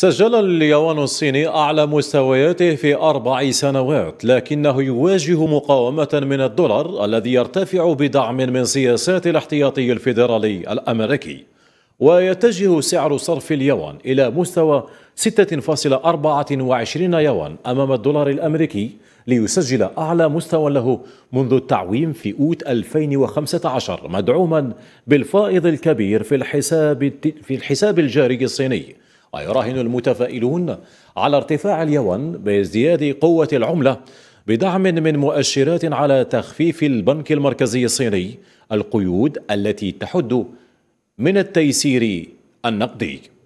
سجل اليوان الصيني أعلى مستوياته في أربع سنوات لكنه يواجه مقاومة من الدولار الذي يرتفع بدعم من سياسات الاحتياطي الفيدرالي الأمريكي ويتجه سعر صرف اليوان إلى مستوى 6.24 يوان أمام الدولار الأمريكي ليسجل أعلى مستوى له منذ التعويم في أوت 2015 مدعوما بالفائض الكبير في الحساب, في الحساب الجاري الصيني ويراهن المتفائلون على ارتفاع اليوان بازدياد قوة العملة بدعم من مؤشرات على تخفيف البنك المركزي الصيني القيود التي تحد من التيسير النقدي